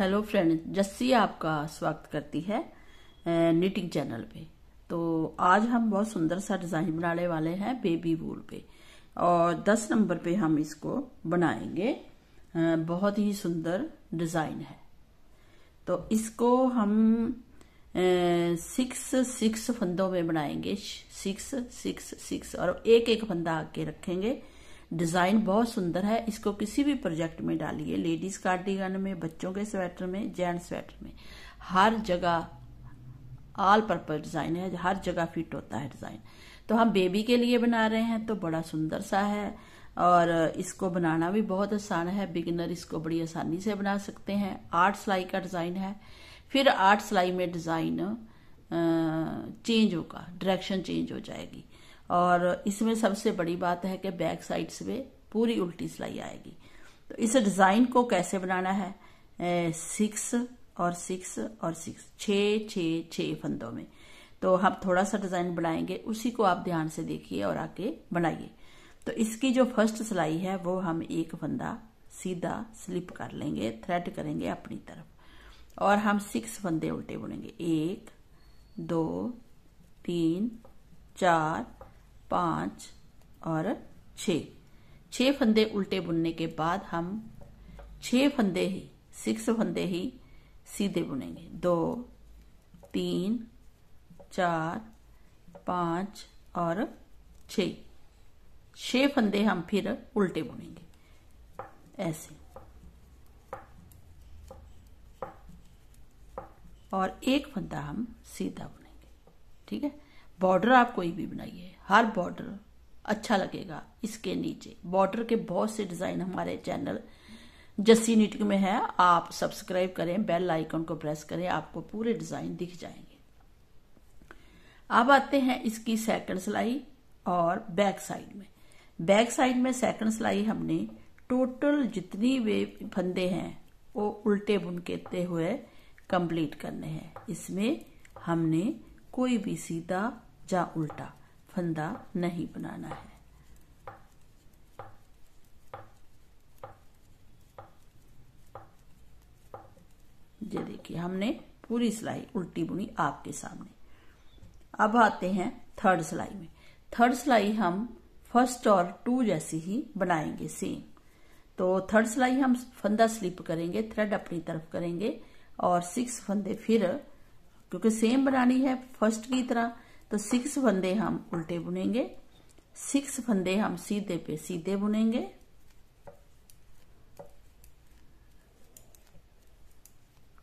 hello friend Jassi आपका स्वागत करती है निटिंग चैनल पे तो आज हम बहुत सुंदर सा डिज़ाइन बनाने वाले हैं बेबी वूल पे और 10 नंबर पे हम इसको बनाएंगे बहुत ही सुंदर डिज़ाइन है तो इसको हम सिक्स सिक्स फंदों में बनाएंगे सिक्स सिक्स सिक्स और एक एक फंदा आके रखेंगे डिजाइन बहुत सुंदर है इसको किसी भी प्रोजेक्ट में डालिए लेडीज कार्डिगन में बच्चों के स्वेटर में जेंट्स स्वेटर में हर जगह ऑल पर्पज डिजाइन है हर जगह फिट होता है डिजाइन तो हम बेबी के लिए बना रहे हैं तो बड़ा सुंदर सा है और इसको बनाना भी बहुत आसान है बिगिनर इसको बड़ी आसानी से बना सकते हैं आठ सिलाई का डिज़ाइन है फिर आठ सिलाई में डिज़ाइन चेंज होगा डायरेक्शन चेंज हो जाएगी और इसमें सबसे बड़ी बात है कि बैक साइड से पूरी उल्टी सिलाई आएगी तो इस डिज़ाइन को कैसे बनाना है सिक्स और सिक्स और सिक्स छ छ छ फंदों में तो हम थोड़ा सा डिज़ाइन बनाएंगे उसी को आप ध्यान से देखिए और आके बनाइए तो इसकी जो फर्स्ट सिलाई है वो हम एक फंदा सीधा स्लिप कर लेंगे थ्रेड करेंगे अपनी तरफ और हम सिक्स फंदे उल्टे बुनेंगे एक दो तीन चार पांच और छ छह फंदे उल्टे बुनने के बाद हम छे फंदे ही सिक्स फंदे ही सीधे बुनेंगे दो तीन चार पांच और छ छः फंदे हम फिर उल्टे बुनेंगे ऐसे और एक फंदा हम सीधा बुनेंगे ठीक है बॉर्डर आप कोई भी बनाइए हर बॉर्डर अच्छा लगेगा इसके नीचे बॉर्डर के बहुत से डिज़ाइन हमारे चैनल जस्सी नीटिक में है आप सब्सक्राइब करें बेल आइकन को प्रेस करें आपको पूरे डिज़ाइन दिख जाएंगे अब आते हैं इसकी सेकंड सिलाई और बैक साइड में बैक साइड में सेकंड सिलाई हमने टोटल जितनी वे फंदे हैं वो उल्टे बुन हुए कंप्लीट करने हैं इसमें हमने कोई भी सीधा या उल्टा फंदा नहीं बनाना है ये देखिए हमने पूरी सिलाई उल्टी बुनी आपके सामने अब आते हैं थर्ड सिलाई में थर्ड सिलाई हम फर्स्ट और टू जैसी ही बनाएंगे सेम तो थर्ड सिलाई हम फंदा स्लिप करेंगे थ्रेड अपनी तरफ करेंगे और सिक्स फंदे फिर क्योंकि सेम बनानी है फर्स्ट की तरह तो सिक्स फंदे हम उल्टे बुनेंगे सिक्स फंदे हम सीधे पे सीधे बुनेंगे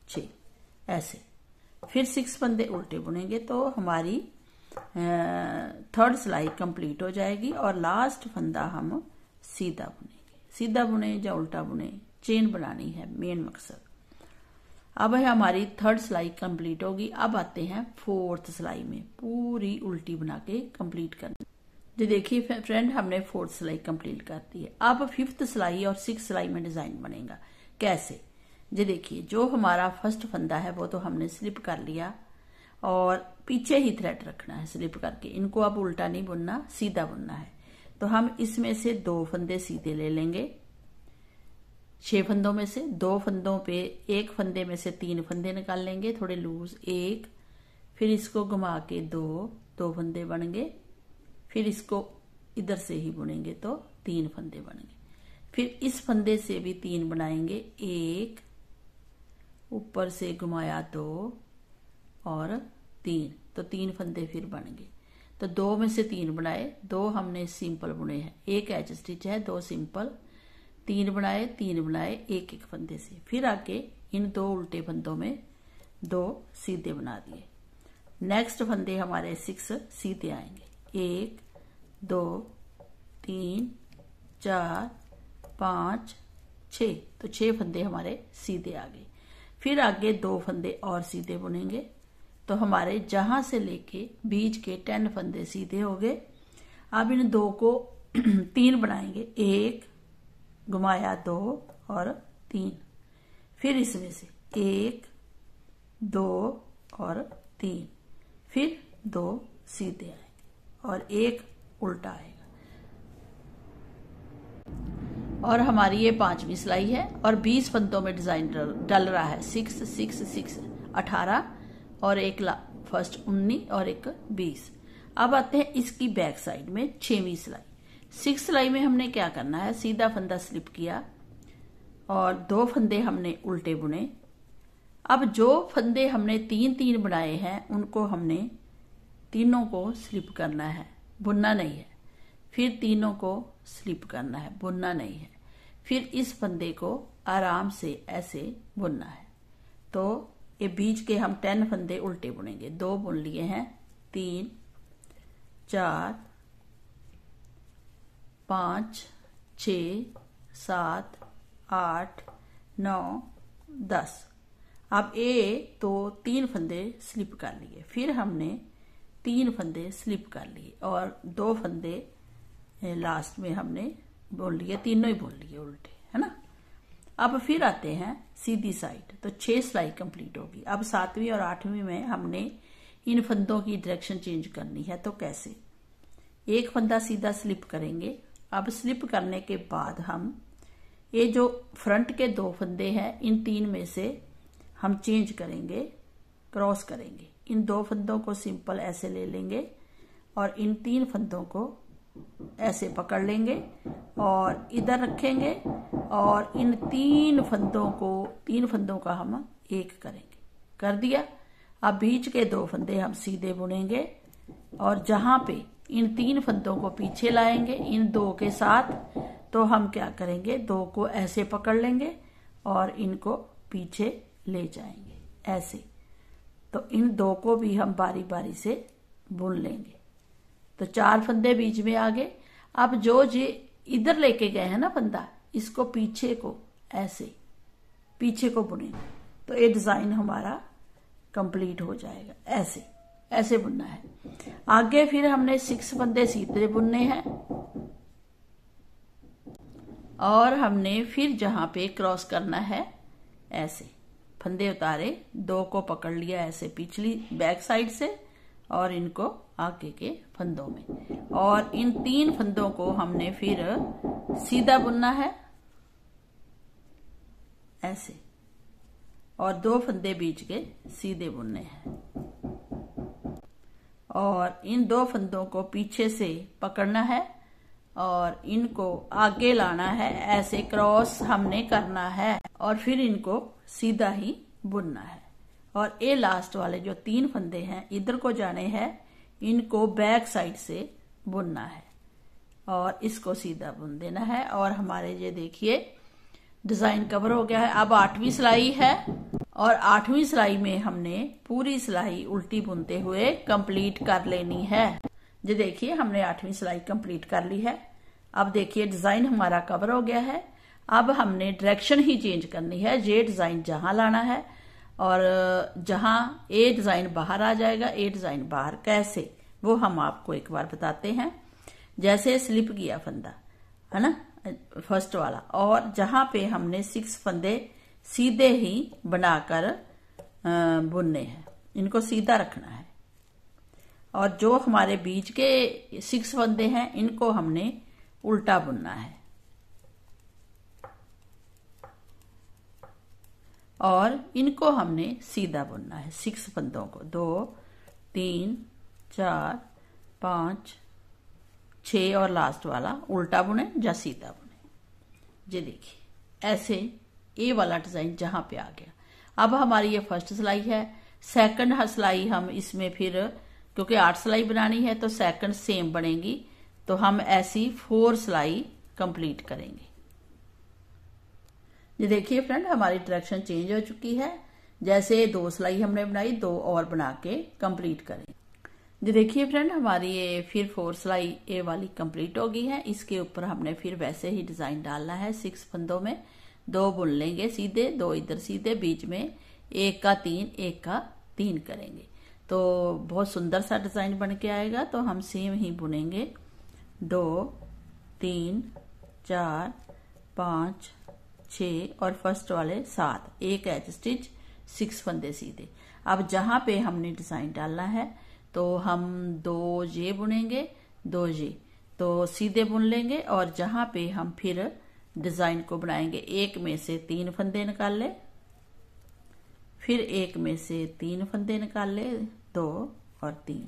छ ऐसे फिर सिक्स फंदे उल्टे बुनेंगे तो हमारी थर्ड सिलाई कंप्लीट हो जाएगी और लास्ट फंदा हम सीधा बुनेंगे सीधा बुने या उल्टा बुने चेन बनानी है मेन मकसद अब है हमारी थर्ड सिलाई कंप्लीट होगी अब आते हैं फोर्थ सिलाई में पूरी उल्टी बना के कम्प्लीट करना जी देखिए फ्रेंड हमने फोर्थ सिलाई कंप्लीट कर दी है अब फिफ्थ सिलाई और सिक्स सिलाई में डिजाइन बनेगा कैसे जी देखिए जो हमारा फर्स्ट फंदा है वो तो हमने स्लिप कर लिया और पीछे ही थ्रेड रखना है स्लिप करके इनको अब उल्टा नहीं बुनना सीधा बुनना है तो हम इसमें से दो फंदे सीधे ले लेंगे छह फंदों में से दो फंदों पे एक फंदे में से तीन फंदे निकाल लेंगे थोड़े लूज एक फिर इसको घुमा के दो दो फंदे बन गए फिर इसको इधर से ही बुनेंगे तो तीन फंदे बन गए फिर इस फंदे से भी तीन बनाएंगे एक ऊपर से घुमाया दो और तीन तो तीन फंदे फिर बन गए तो दो में से तीन बनाए दो हमने सिंपल बुने हैं एक एच स्टिच है दो सिंपल तीन बनाए तीन बनाए एक एक फंदे से फिर आके इन दो उल्टे फंदों में दो सीधे बना दिए नेक्स्ट फंदे हमारे सिक्स सीधे आएंगे एक दो तीन चार पाँच छ तो छः फंदे हमारे सीधे आ गए फिर आगे दो फंदे और सीधे बुनेंगे तो हमारे जहाँ से लेके बीज के टेन फंदे सीधे हो गए अब इन दो को तीन बनाएंगे एक घुमाया दो और तीन फिर इसमें से एक दो और तीन फिर दो सीधे आएंगे और एक उल्टा आएगा और हमारी ये पांचवी सिलाई है और बीस पंतों में डिजाइन डल रहा है सिक्स सिक्स सिक्स अठारह और एक ला फर्स्ट उन्नीस और एक बीस अब आते हैं इसकी बैक साइड में छवी सिलाई सिक्स सिलाई में हमने क्या करना है सीधा फंदा स्लिप किया और दो फंदे हमने उल्टे बुने अब जो फंदे हमने तीन तीन बनाए हैं उनको हमने तीनों को स्लिप करना है बुनना नहीं है फिर तीनों को स्लिप करना है बुनना नहीं है फिर इस फंदे को आराम से ऐसे बुनना है तो ये बीच के हम टेन फंदे उल्टे बुनेंगे दो बुन लिए हैं तीन चार पाँच छ सात आठ नौ दस अब ए तो तीन फंदे स्लिप कर लिए फिर हमने तीन फंदे स्लिप कर लिए और दो फंदे लास्ट में हमने बोल लिए तीनों ही बोल लिए उल्टे है ना अब फिर आते हैं सीधी साइड तो छह सिलाई कंप्लीट होगी अब सातवीं और आठवीं में हमने इन फंदों की डायरेक्शन चेंज करनी है तो कैसे एक फंदा सीधा स्लिप करेंगे अब स्लिप करने के बाद हम ये जो फ्रंट के दो फंदे हैं इन तीन में से हम चेंज करेंगे क्रॉस करेंगे इन दो फंदों को सिंपल ऐसे ले लेंगे और इन तीन फंदों को ऐसे पकड़ लेंगे और इधर रखेंगे और इन तीन फंदों को तीन फंदों का हम एक करेंगे कर दिया अब बीच के दो फंदे हम सीधे बुनेंगे और जहां पे इन तीन फंदों को पीछे लाएंगे इन दो के साथ तो हम क्या करेंगे दो को ऐसे पकड़ लेंगे और इनको पीछे ले जाएंगे ऐसे तो इन दो को भी हम बारी बारी से बुन लेंगे तो चार फंदे बीच में आ गए अब जो जे इधर लेके गए हैं ना फंदा इसको पीछे को ऐसे पीछे को बुनेंगे तो ये डिज़ाइन हमारा कंप्लीट हो जाएगा ऐसे ऐसे बुनना है आगे फिर हमने सिक्स फंदे सीते बुनने हैं और हमने फिर जहां पे क्रॉस करना है ऐसे फंदे उतारे दो को पकड़ लिया ऐसे पिछली बैक साइड से और इनको आगे के फंदों में और इन तीन फंदों को हमने फिर सीधा बुनना है ऐसे और दो फंदे बीच के सीधे बुनने हैं और इन दो फंदों को पीछे से पकड़ना है और इनको आगे लाना है ऐसे क्रॉस हमने करना है और फिर इनको सीधा ही बुनना है और ये लास्ट वाले जो तीन फंदे हैं इधर को जाने हैं इनको बैक साइड से बुनना है और इसको सीधा बुन देना है और हमारे ये देखिए डिजाइन कवर हो गया है अब आठवीं सिलाई है और आठवीं सिलाई में हमने पूरी सिलाई उल्टी बुनते हुए कंप्लीट कर लेनी है ये देखिए हमने आठवीं सिलाई कंप्लीट कर ली है अब देखिए डिजाइन हमारा कवर हो गया है अब हमने डायरेक्शन ही चेंज करनी है ये डिजाइन जहां लाना है और जहां ए डिजाइन बाहर आ जाएगा ए डिजाइन बाहर कैसे वो हम आपको एक बार बताते हैं जैसे स्लिप किया फंदा है ना फर्स्ट वाला और जहां पे हमने सिक्स फंदे सीधे ही बनाकर बुनने हैं इनको सीधा रखना है और जो हमारे बीज के सिक्स फंदे हैं इनको हमने उल्टा बुनना है और इनको हमने सीधा बुनना है सिक्स फंदों को दो तीन चार पांच छ और लास्ट वाला उल्टा बुने या सीधा बुने ये देखिए ऐसे ए वाला डिज़ाइन जहां पे आ गया अब हमारी ये फर्स्ट सिलाई है सेकंड सिलाई हम इसमें फिर क्योंकि आठ सिलाई बनानी है तो सेकंड सेम बनेगी तो हम ऐसी फोर सिलाई कंप्लीट करेंगे ये देखिए फ्रेंड हमारी डायरेक्शन चेंज हो चुकी है जैसे दो सिलाई हमने बनाई दो और बना के कंप्लीट करेंगे जी देखिए फ्रेंड हमारी ये फिर फोर सिलाई ए वाली कंप्लीट हो गई है इसके ऊपर हमने फिर वैसे ही डिजाइन डालना है सिक्स फंदों में दो बुन लेंगे सीधे दो इधर सीधे बीच में एक का तीन एक का तीन करेंगे तो बहुत सुंदर सा डिजाइन बन के आएगा तो हम सेम ही बुनेंगे दो तीन चार पाँच छ और फर्स्ट वाले सात एक एच स्टिच सिक्स फंदे सीधे अब जहाँ पे हमने डिजाइन डालना है तो हम दो ये बुनेंगे दो ये तो सीधे बुन लेंगे और जहाँ पे हम फिर डिजाइन को बनाएंगे एक में से तीन फंदे निकाल ले फिर एक में से तीन फंदे निकाल ले दो और तीन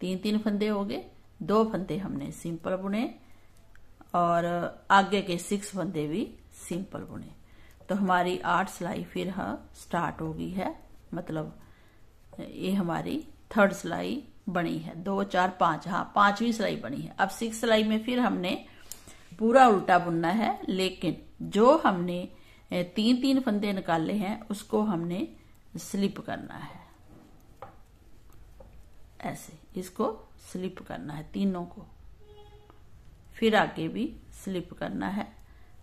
तीन तीन फंदे हो गए दो फंदे हमने सिंपल बुने और आगे के सिक्स फंदे भी सिंपल बुने तो हमारी आठ सिलाई फिर हाँ स्टार्ट हो गई है मतलब ये हमारी थर्ड सिलाई बनी है दो चार पांच हाँ पांचवी सिलाई बनी है अब सिक्स सिलाई में फिर हमने पूरा उल्टा बुनना है लेकिन जो हमने तीन तीन फंदे निकाले हैं उसको हमने स्लिप करना है ऐसे इसको स्लिप करना है तीनों को फिर आगे भी स्लिप करना है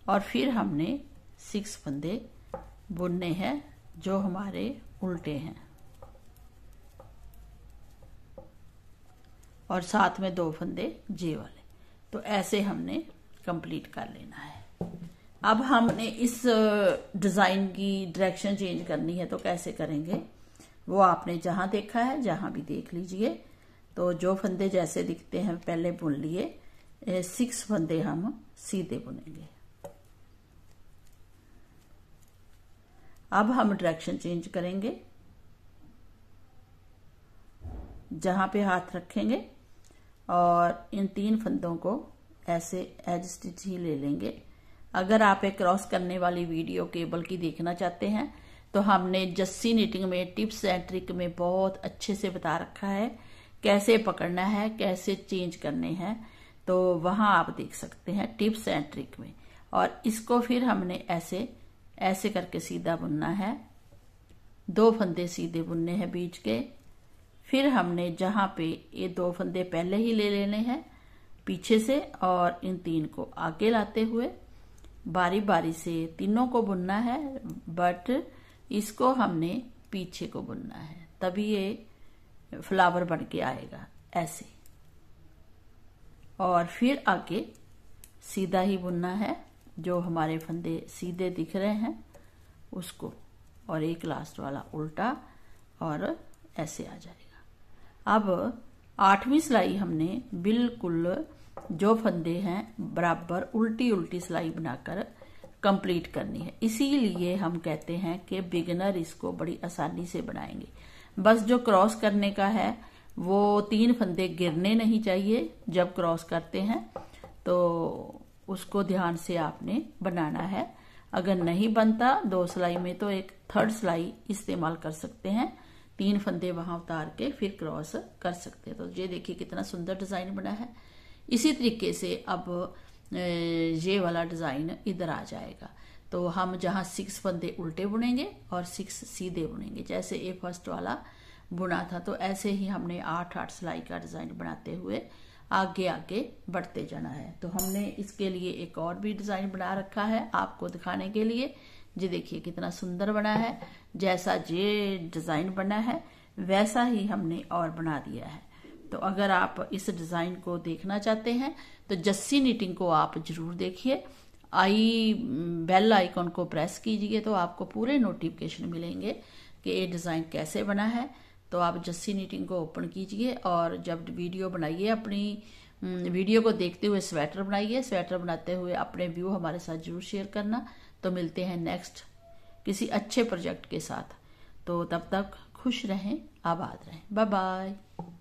और फिर हमने सिक्स फंदे बुनने हैं जो हमारे उल्टे हैं और साथ में दो फंदे जे वाले तो ऐसे हमने कंप्लीट कर लेना है अब हमने इस डिज़ाइन की डायरेक्शन चेंज करनी है तो कैसे करेंगे वो आपने जहां देखा है जहां भी देख लीजिए तो जो फंदे जैसे दिखते हैं पहले बुन लिए सिक्स फंदे हम सीधे बुनेंगे अब हम डायरेक्शन चेंज करेंगे जहां पे हाथ रखेंगे और इन तीन फंदों को ऐसे एज स्टिच ही ले लेंगे अगर आप एक क्रॉस करने वाली वीडियो केबल की देखना चाहते हैं तो हमने जस्सी नीटिंग में टिप्स एंड ट्रिक में बहुत अच्छे से बता रखा है कैसे पकड़ना है कैसे चेंज करने हैं तो वहां आप देख सकते हैं टिप्स एंड ट्रिक में और इसको फिर हमने ऐसे ऐसे करके सीधा बुनना है दो फंदे सीधे बुनने हैं बीच के फिर हमने जहां पे ये दो फंदे पहले ही ले लेने हैं पीछे से और इन तीन को आगे लाते हुए बारी बारी से तीनों को बुनना है बट इसको हमने पीछे को बुनना है तभी ये फ्लावर बन के आएगा ऐसे और फिर आगे सीधा ही बुनना है जो हमारे फंदे सीधे दिख रहे हैं उसको और एक लास्ट वाला उल्टा और ऐसे आ जाएगा अब आठवीं सिलाई हमने बिल्कुल जो फंदे हैं बराबर उल्टी उल्टी सिलाई बनाकर कंप्लीट करनी है इसीलिए हम कहते हैं कि बिगनर इसको बड़ी आसानी से बनाएंगे बस जो क्रॉस करने का है वो तीन फंदे गिरने नहीं चाहिए जब क्रॉस करते हैं तो उसको ध्यान से आपने बनाना है अगर नहीं बनता दो सिलाई में तो एक थर्ड सिलाई इस्तेमाल कर सकते हैं तीन फंदे वहां उतार के फिर क्रॉस कर सकते हैं तो ये देखिए कितना सुंदर डिजाइन बना है इसी तरीके से अब ये वाला डिजाइन इधर आ जाएगा तो हम जहाँ सिक्स फंदे उल्टे बुनेंगे और सिक्स सीधे बुनेंगे जैसे ये फर्स्ट वाला बुना था तो ऐसे ही हमने आठ आठ सिलाई का डिजाइन बनाते हुए आगे आगे बढ़ते जाना है तो हमने इसके लिए एक और भी डिजाइन बना रखा है आपको दिखाने के लिए ये देखिए कितना सुंदर बना है जैसा ये डिज़ाइन बना है वैसा ही हमने और बना दिया है तो अगर आप इस डिज़ाइन को देखना चाहते हैं तो जस्सी नीटिंग को आप जरूर देखिए आई बेल आइकॉन को प्रेस कीजिए तो आपको पूरे नोटिफिकेशन मिलेंगे कि ये डिज़ाइन कैसे बना है तो आप जस्सी नीटिंग को ओपन कीजिए और जब वीडियो बनाइए अपनी वीडियो को देखते हुए स्वेटर बनाइए स्वेटर बनाते हुए अपने व्यू हमारे साथ जरूर शेयर करना तो मिलते हैं नेक्स्ट किसी अच्छे प्रोजेक्ट के साथ तो तब तक खुश रहें आबाद रहें बाय बाय